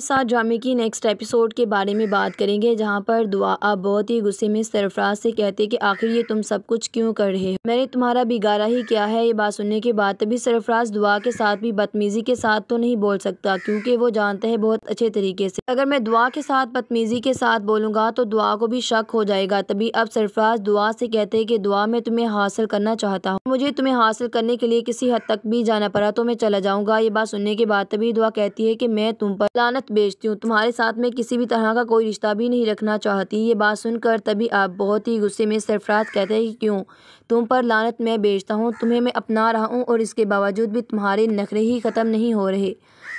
साथ ड्रामे की नेक्स्ट एपिसोड के बारे में बात करेंगे जहाँ पर दुआ आप बहुत ही गुस्से में सरफराज से कहते कि आखिर ये तुम सब कुछ क्यों कर रहे हो मैंने तुम्हारा बिगाड़ा ही क्या है ये बात सुनने के बाद तभी सरफराज दुआ के साथ भी बदतमीजी के साथ तो नहीं बोल सकता क्योंकि वो जानते हैं बहुत अच्छे तरीके से अगर मैं दुआ के साथ बदतमीजी के साथ बोलूंगा तो दुआ को भी शक हो जाएगा तभी अब सरफराज दुआ से कहते हैं कि दुआ मैं तुम्हें हासिल करना चाहता हूँ मुझे तुम्हें हासिल करने के लिए किसी हद तक भी जाना पड़ा तो मैं चला जाऊंगा ये बात सुनने के बाद तभी दुआ कहती है कि मैं तुम पर लानत बेचती हूँ तुम्हारे साथ में किसी भी तरह का कोई रिश्ता भी नहीं रखना चाहती ये बात सुनकर तभी आप बहुत ही गुस्से में सरफराज कहते हैं क्यों तुम पर लानत मैं बेचता हूँ तुम्हें मैं अपना रहा हूँ और इसके बावजूद भी तुम्हारे नखरे ही ख़त्म नहीं हो रहे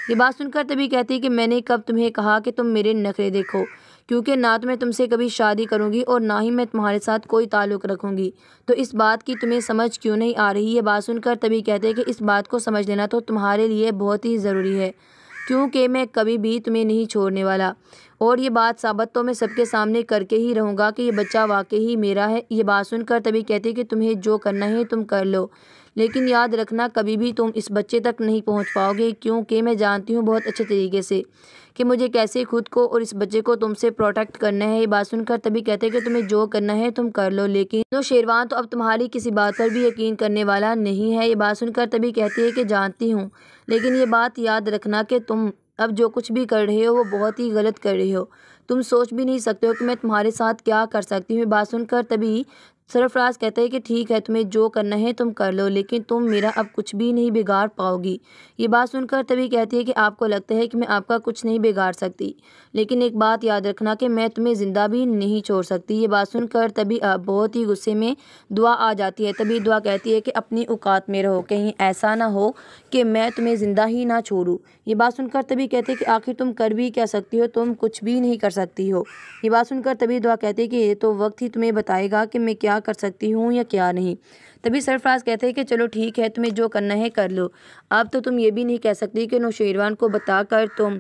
ये बात सुनकर तभी कहती कि मैंने कब तुम्हें कहा कि तुम मेरे नखरे देखो क्योंकि ना तो मैं तुमसे कभी शादी करूंगी और ना ही मैं तुम्हारे साथ कोई ताल्लुक़ रखूंगी तो इस बात की तुम्हें समझ क्यों नहीं आ रही ये बात सुनकर तभी कहते हैं कि इस बात को समझ लेना तो तुम्हारे लिए बहुत ही ज़रूरी है क्योंकि मैं कभी भी तुम्हें नहीं छोड़ने वाला और ये बात साबित तो मैं सबके सामने करके ही रहूँगा कि ये बच्चा वाकई ही मेरा है ये बात सुनकर तभी कहती कि तुम्हें जो करना है तुम कर लो लेकिन याद रखना कभी भी तुम इस बच्चे तक नहीं पहुंच पाओगे क्योंकि मैं जानती हूँ बहुत अच्छे तरीके से कि मुझे कैसे खुद को और इस बच्चे को तुमसे प्रोटेक्ट करना है ये बात सुनकर तभी कहते हैं कि तुम्हें जो करना है तुम कर लो लेकिन जो तो शेरवान तो अब तुम्हारी किसी बात पर भी यकीन करने वाला नहीं है ये बात सुनकर तभी कहती है कि जानती हूँ लेकिन ये बात याद रखना कि तुम अब जो कुछ भी कर रहे हो वो बहुत ही गलत कर रहे हो तुम सोच भी नहीं सकते हो कि मैं तुम्हारे साथ क्या कर सकती हूँ बात सुनकर तभी सरफराज कहता है कि ठीक है तुम्हें जो करना है तुम कर लो लेकिन तुम मेरा अब कुछ भी नहीं बिगाड़ पाओगी ये बात सुनकर तभी कहती है कि आपको लगता है कि मैं आपका कुछ नहीं बिगाड़ सकती लेकिन एक बात याद रखना कि मैं तुम्हें ज़िंदा भी नहीं छोड़ सकती ये बात सुनकर तभी आप बहुत ही गुस्से में दुआ आ जाती है तभी दुआ कहती है कि अपनी औकात में रहो कहीं ऐसा ना हो कि मैं तुम्हें ज़िंदा ही ना छोड़ूँ ये बात सुनकर तभी कहते कि आखिर तुम कर भी क्या सकती हो तुम कुछ भी नहीं कर सकती हो ये बात सुनकर तभी दुआ कहती है कि ये तो वक्त ही तुम्हें बताएगा कि मैं क्या कर सकती हूँ या क्या नहीं तभी सरफराज कहते हैं कि चलो ठीक है तुम्हें जो करना है कर लो अब तो तुम ये भी नहीं कह सकती कि नौशेरवान को बताकर तुम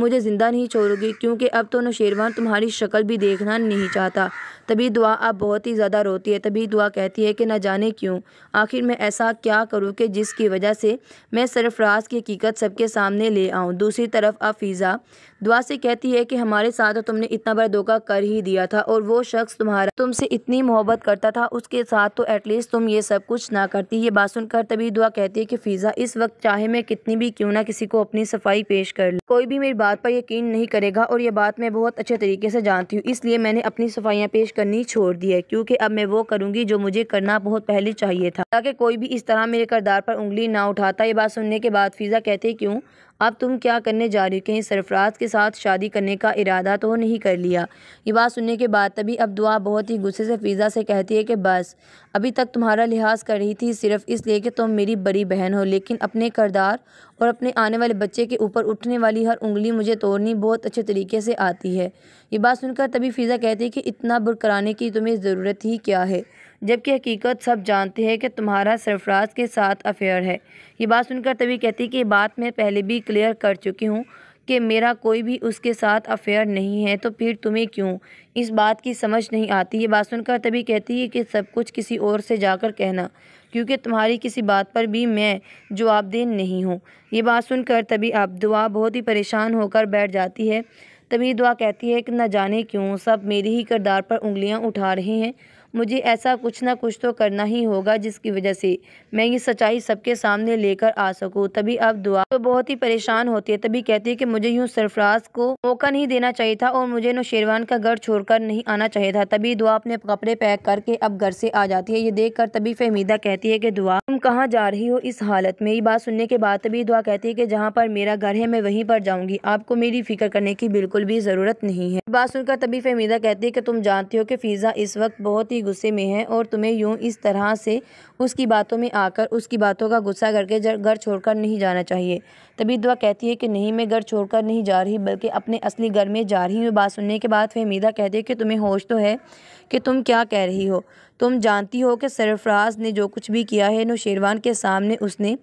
मुझे ज़िंदा नहीं छोड़ोगी क्योंकि अब तो नौशेरवान तुम्हारी शक्ल भी देखना नहीं चाहता तभी दुआ अब बहुत ही ज़्यादा रोती है तभी दुआ कहती है कि ना जाने क्यों आखिर मैं ऐसा क्या करूँ कि जिसकी वजह से मैं सरफराज की हकीकत सबके सामने ले आऊँ दूसरी तरफ अफीज़ा फ़ीज़ा दुआ से कहती है कि हमारे साथ तो तुमने इतना बड़ा धोखा कर ही दिया था और वो शख्स तुम्हारा तुमसे इतनी मोहब्बत करता था उसके साथ तो एटलीस्ट तुम ये सब कुछ ना करती ये बात सुनकर तभी दुआ कहती है कि फ़िज़ा इस वक्त चाहे मैं कितनी भी क्यों ना किसी को अपनी सफाई पेश कर लूँ कोई भी मेरी बात पर यकीन नहीं करेगा और ये बात मैं बहुत अच्छे तरीके से जानती हूँ इसलिए मैंने अपनी सफाइयाँ पेश करनी छोड़ दी है क्योंकि अब मैं वो करूँगी जो मुझे करना बहुत पहले चाहिए था ताकि कोई भी इस तरह मेरे करदार पर उंगली ना उठाता ये बात सुनने के बाद फ़िज़ा कहते क्यों अब तुम क्या करने जा रही हो कहीं सरफराज के साथ शादी करने का इरादा तो नहीं कर लिया ये बात सुनने के बाद तभी अब दुआ बहुत ही गुस्से से फ़िज़ा से कहती है कि बस अभी तक तुम्हारा लिहाज कर रही थी सिर्फ इसलिए कि तुम मेरी बड़ी बहन हो लेकिन अपने करदार और अपने आने वाले बच्चे के ऊपर उठने वाली हर उंगली मुझे तोड़नी बहुत अच्छे तरीके से आती है ये बात सुनकर तभी फ़िज़ा कहती है कि इतना बुरकराने की तुम्हें ज़रूरत ही क्या है जबकि हकीकत सब जानते हैं कि तुम्हारा सरफराज के साथ अफेयर है ये बात सुनकर तभी कहती कि बात मैं पहले भी क्लियर कर चुकी हूँ कि मेरा कोई भी उसके साथ अफेयर नहीं है तो फिर तुम्हें क्यों इस बात की समझ नहीं आती ये बात सुनकर तभी कहती है कि सब कुछ किसी और से जाकर कहना क्योंकि तुम्हारी किसी बात पर भी मैं जवाबदेह नहीं हूँ ये बात सुनकर तभी आप दुआ बहुत ही परेशान होकर बैठ जाती है तभी दुआ कहती है कि न जाने क्यों सब मेरे ही किरदार पर उंगलियाँ उठा रहे हैं मुझे ऐसा कुछ ना कुछ तो करना ही होगा जिसकी वजह से मैं ये सच्चाई सबके सामने लेकर आ सकूँ तभी आप दुआ तो बहुत ही परेशान होती है तभी कहती है कि मुझे यूँ सरफराज को मौका नहीं देना चाहिए था और मुझे नौशेरवान का घर छोड़कर नहीं आना चाहिए था तभी दुआ अपने कपड़े पैक करके अब घर से आ जाती है ये देख कर तभी फहमीदा कहती है की दुआ तुम कहाँ जा रही हो इस हालत में ये बात सुनने के बाद तभी दुआ कहती है की जहाँ पर मेरा घर है मैं वहीं पर जाऊँगी आपको मेरी फिक्र करने की बिल्कुल भी ज़रूरत नहीं है बात सुनकर तभी फहमीदा कहती है की तुम जानती हो की फ़ीज़ा इस वक्त बहुत ही गुस्से में है और तुम्हें यूँ इस तरह से उसकी बातों में आकर उसकी बातों का गुस्सा करके घर छोड़कर नहीं जाना चाहिए तभी दुआ कहती है कि नहीं मैं घर छोड़कर नहीं जा रही बल्कि अपने असली घर में जा रही हूँ बात सुनने के बाद फहमीदा कहती है कि तुम्हें होश तो है कि तुम क्या कह रही हो तुम जानती हो कि सरफराज ने जो कुछ भी किया है नौशेरवान के सामने उसने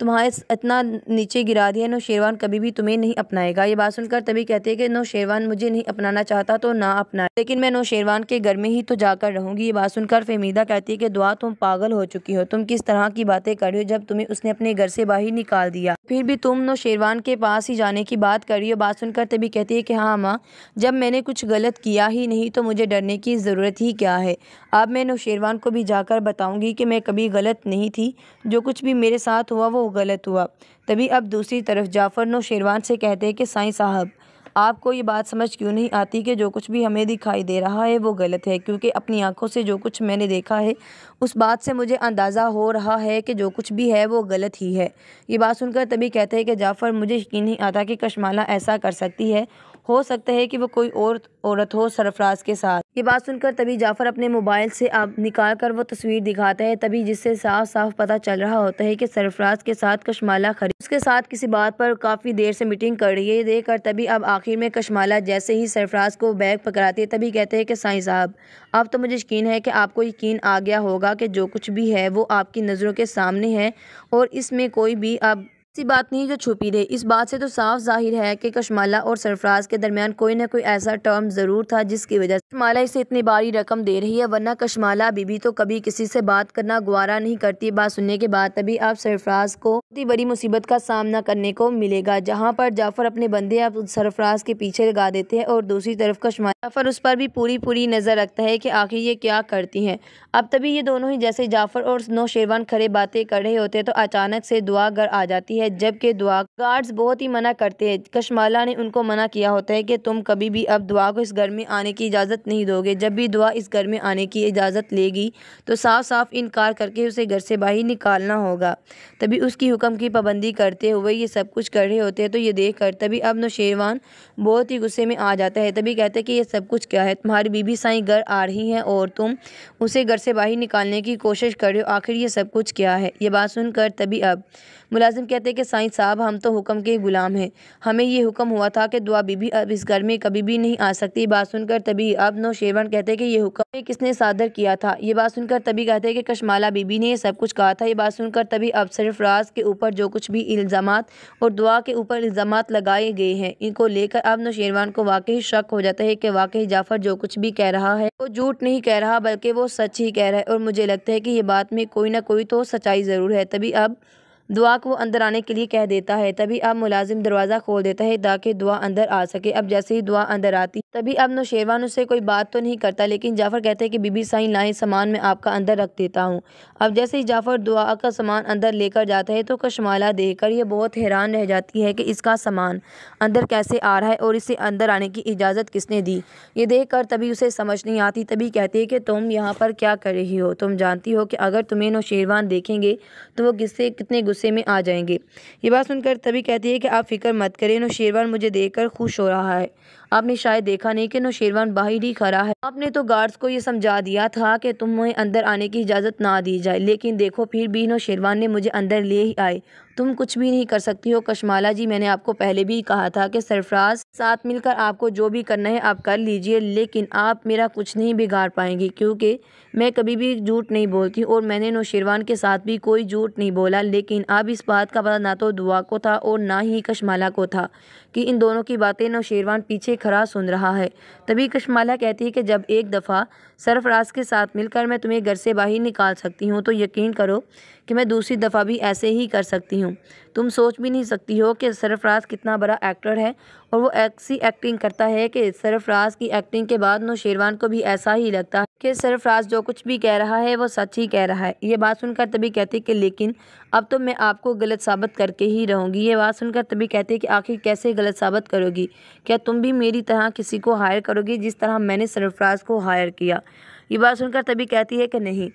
तुम्हारे इतना नीचे गिरा दिया नौशेरवान कभी भी तुम्हें नहीं अपनाएगा ये बात सुनकर तभी कहते हैं कि नौशेरवान मुझे नहीं अपनाना चाहता तो ना अपनाए लेकिन मैं नौशेरवान के घर में ही तो जाकर रहूँगी ये बात सुनकर फेमीदा कहती है कि दुआ तुम पागल हो चुकी हो तुम किस तरह की बातें कर रही हो जब तुम्हें उसने अपने घर से बाहर निकाल दिया फिर भी तुम नौशेरवान के पास ही जाने की बात कर रही हो बात सुनकर तभी कहती है कि हाँ माँ जब मैंने कुछ गलत किया ही नहीं तो मुझे डरने की ज़रूरत ही क्या है अब मैं नौशे शेरवान को भी जाकर बताऊंगी कि मैं कभी गलत नहीं थी जो कुछ भी मेरे साथ हुआ वो गलत हुआ तभी अब दूसरी तरफ जाफ़र नो शेरवान से कहते हैं कि साईं साहब आपको ये बात समझ क्यों नहीं आती कि जो कुछ भी हमें दिखाई दे रहा है वो गलत है क्योंकि अपनी आंखों से जो कुछ मैंने देखा है उस बात से मुझे अंदाज़ा हो रहा है कि जो कुछ भी है वो गलत ही है ये बात सुनकर तभी कहते हैं कि जाफ़र मुझे यकीन नहीं आता कि कशमाला ऐसा कर सकती है हो सकता है कि वो कोई और औरत हो सरफराज के साथ ये बात सुनकर तभी जाफ़र अपने मोबाइल से आप निकाल कर वो तस्वीर दिखाता है तभी जिससे साफ साफ पता चल रहा होता है कि सरफराज के साथ कशमाला खरी उसके साथ किसी बात पर काफ़ी देर से मीटिंग कर रही है देखकर तभी अब आखिर में कशमाला जैसे ही सरफराज को बैग पकड़ाती है तभी कहते हैं कि साई साहब अब तो मुझे यकीन है कि आपको यकीन आ गया होगा कि जो कुछ भी है वो आपकी नज़रों के सामने है और इसमें कोई भी अब सी बात नहीं जो छुपी रही इस बात से तो साफ जाहिर है कि कशमाला और सरफराज के दरमियान कोई ना कोई ऐसा टर्म ज़रूर था जिसकी वजह से कशमाला इसे इतनी बारी रकम दे रही है वरना कशमाला अभी भी तो कभी किसी से बात करना गुवारा नहीं करती बात सुनने के बाद तभी आप सरफराज को इतनी बड़ी मुसीबत का सामना करने को मिलेगा जहाँ पर जाफर अपने बंदे आप सरफराज के पीछे लगा देते हैं और दूसरी तरफ कश्माला जाफर उस पर भी पूरी पूरी नज़र रखता है की आखिर ये क्या करती है अब तभी ये दोनों ही जैसे जाफर और नौशेरवान खड़े बातें कर रहे होते हैं तो अचानक से दुआ घर आ जाती है है जबकि दुआ गार्ड्स बहुत ही मना करते हैं कश्माला ने उनको मना किया होता है कि तुम कभी भी अब दुआ को इस घर में आने की इजाज़त नहीं दोगे जब भी दुआ इस घर में आने की इजाज़त लेगी तो साफ साफ इनकार करके उसे घर से बाहर निकालना होगा तभी उसकी हुक्म की पाबंदी करते हुए ये सब कुछ कर रहे होते हैं तो ये देख कर तभी अब नौशेरवान बहुत ही गुस्से में आ जाता है तभी कहते हैं कि ये सब कुछ क्या है तुम्हारी बीबी साई घर आ रही है और तुम उसे घर से बाहर निकालने की कोशिश कर रहे हो आखिर ये सब कुछ क्या है ये बात सुनकर तभी अब मुलाजिम कहते कि साईं साहब हम तो हुक्म के ग़ुलाम हैं हमें ये हुक्म हुआ था कि दुआ बीबी अब इस घर में कभी भी नहीं आ सकती बात सुनकर तभी अब शेवन कहते कि ये हुक्म किसने सादर किया था ये बात सुनकर तभी कहते कि कश्माला बीबी ने सब कुछ कहा था ये बात सुनकर तभी अब सरफराज के ऊपर जो कुछ भी इल्ज़ाम और दुआ के ऊपर इल्ज़ाम लगाए गए हैं इनको लेकर अब नौशेरवान को वाकई शक हो जाता है कि वाकई जाफ़र जो कुछ भी कह रहा है वो झूठ नहीं कह रहा बल्कि वो सच ही कह रहा है और मुझे लगता है कि ये बात में कोई ना कोई तो सच्चाई ज़रूर है तभी अब दुआ को अंदर आने के लिए कह देता है तभी अब मुलाजिम दरवाज़ा खोल देता है ताकि दुआ अंदर आ सके अब जैसे ही दुआ अंदर आती तभी अब नौशेरवान उससे कोई बात तो नहीं करता लेकिन जाफ़र कहते हैं कि बीबी साई लाए सामान मैं आपका अंदर रख देता हूँ अब जैसे ही जाफ़र दुआ का सामान अंदर लेकर जाता है तो कशमाला देख कर यह बहुत हैरान रह जाती है कि इसका सामान अंदर कैसे आ रहा है और इसे अंदर आने की इजाज़त किसने दी ये देख कर तभी उसे समझ नहीं आती तभी कहती है कि तुम यहाँ पर क्या कर रही हो तुम जानती हो कि अगर तुम्हें नौशेरवान देखेंगे तो वो किससे कितने गुस्से में आ जाएंगे ये बात सुनकर तभी कहती है कि आप फिक्र मत करें नो शेरवान मुझे देखकर खुश हो रहा है आपने शायद देखा नहीं कि नौशेरवान बाहर ही खड़ा है आपने तो गार्ड्स को ये समझा दिया था कि तुम्हें अंदर आने की इजाज़त ना दी जाए लेकिन देखो फिर भी नौशेरवान ने मुझे अंदर ले ही आए तुम कुछ भी नहीं कर सकती हो कशमाला जी मैंने आपको पहले भी कहा था कि सरफराज साथ मिलकर आपको जो भी करना है आप कर लीजिए लेकिन आप मेरा कुछ नहीं बिगाड़ पाएंगी क्योंकि मैं कभी भी झूठ नहीं बोलती और मैंने नौशेरवान के साथ भी कोई झूठ नहीं बोला लेकिन अब इस बात का पता ना तो दुआ को था और ना ही कशमाला को था कि इन दोनों की बातें नौशेरवान पीछे खड़ा सुन रहा है तभी कश्माला कहती है कि जब एक दफ़ा सरफराज के साथ मिलकर मैं तुम्हें घर से बाहर निकाल सकती हूँ तो यकीन करो कि मैं दूसरी दफ़ा भी ऐसे ही कर सकती हूँ तुम सोच भी नहीं सकती हो कि सरफराज कितना बड़ा एक्टर है और वो ऐसी एक्टिंग करता है कि सरफराज की एक्टिंग के बाद नौशेरवान को भी ऐसा ही लगता है कि सरफराज जो कुछ भी कह रहा है वो सच ही कह रहा है ये बात सुनकर तभी कहती कि लेकिन अब तो मैं आपको गलत साबित करके ही रहूँगी ये बात सुनकर तभी कहती है कि आखिर कैसे गलत साबित करोगी क्या तुम भी मेरी तरह किसी को हायर करोगी जिस तरह मैंने सरफराज को हायर किया ये बात सुनकर तभी कहती है कि नहीं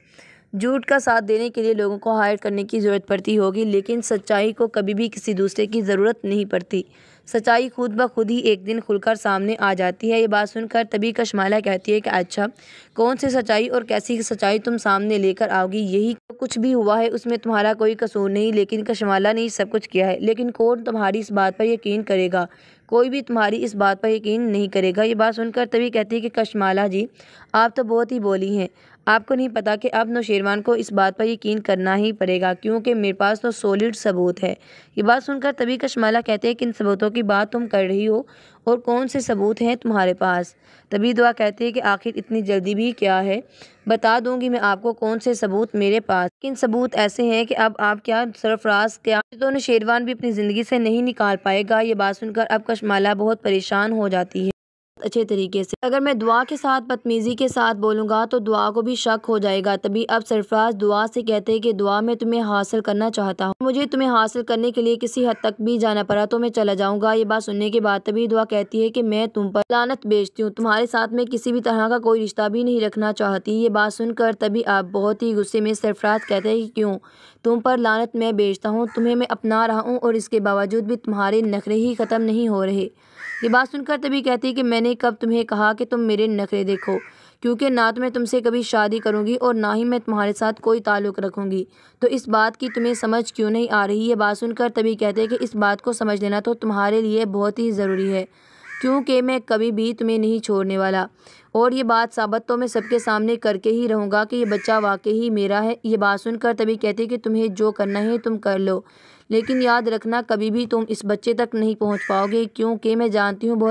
झूठ का साथ देने के लिए लोगों को हायर करने की ज़रूरत पड़ती होगी लेकिन सच्चाई को कभी भी किसी दूसरे की ज़रूरत नहीं पड़ती सच्चाई खुद ब खुद ही एक दिन खुलकर सामने आ जाती है ये बात सुनकर तभी कशमाला कहती है कि अच्छा कौन सी सच्चाई और कैसी सच्चाई तुम सामने लेकर आओगी यही तो कुछ भी हुआ है उसमें तुम्हारा कोई कसूर नहीं लेकिन कशमाला ने सब कुछ किया है लेकिन कौन तुम्हारी इस बात पर यकीन करेगा कोई भी तुम्हारी इस बात पर यकीन नहीं करेगा ये बात सुनकर तभी कहती है कि कशमाला जी आप तो बहुत ही बोली हैं आपको नहीं पता कि अब नौशेरवान को इस बात पर यकीन करना ही पड़ेगा क्योंकि मेरे पास तो सॉलिड सबूत है ये बात सुनकर तभी कशमाला कहते हैं कि इन सबूतों की बात तुम कर रही हो और कौन से सबूत हैं तुम्हारे पास तभी दुआ कहती है कि आखिर इतनी जल्दी भी क्या है बता दूंगी मैं आपको कौन से सबूत मेरे पास किन सबूत ऐसे हैं कि अब आप क्या सरफराज क्या दोनों तो शेरवान भी अपनी ज़िंदगी से नहीं निकाल पाएगा ये बात सुनकर अब कशमाला बहुत परेशान हो जाती है अच्छे तरीके से अगर मैं दुआ के साथ बदतमीजी के साथ बोलूँगा तो दुआ को भी शक हो जाएगा तभी अब सरफराज दुआ से कहते हैं कि दुआ मैं तुम्हें हासिल करना चाहता हूँ मुझे तुम्हें हासिल करने के लिए किसी हद तक भी जाना पड़ा तो मैं चला जाऊँगा ये बात सुनने के बाद तभी दुआ कहती है की मैं तुम पर लानत बेचती हूँ तुम्हारे साथ में किसी भी तरह का कोई रिश्ता भी नहीं रखना चाहती ये बात सुनकर तभी आप बहुत ही गुस्से में सरफराज कहते हैं क्यूँ तुम पर लानत मैं बेचता हूँ तुम्हें मैं अपना रहा हूँ और इसके बावजूद भी तुम्हारे नखरे ही ख़त्म नहीं हो रहे ये बात सुनकर तभी कहती है कि मैंने कब तुम्हें कहा कि तुम मेरे नखरे देखो क्योंकि ना तो मैं तुमसे कभी शादी करूंगी और ना ही मैं तुम्हारे साथ कोई ताल्लुक रखूंगी तो इस बात की तुम्हें समझ क्यों नहीं आ रही ये बात सुनकर तभी कहते कि इस बात को समझ लेना तो तुम्हारे लिए बहुत ही ज़रूरी है क्योंकि मैं कभी भी तुम्हें नहीं छोड़ने वाला और ये बात साबित तो मैं सबके सामने करके ही रहूँगा कि ये बच्चा वाकई ही मेरा है ये बात सुनकर तभी कहते कि तुम्हें जो करना है तुम कर लो लेकिन याद रखना कभी भी तुम इस बच्चे तक नहीं पहुँच पाओगे क्योंकि मैं जानती हूँ बहुत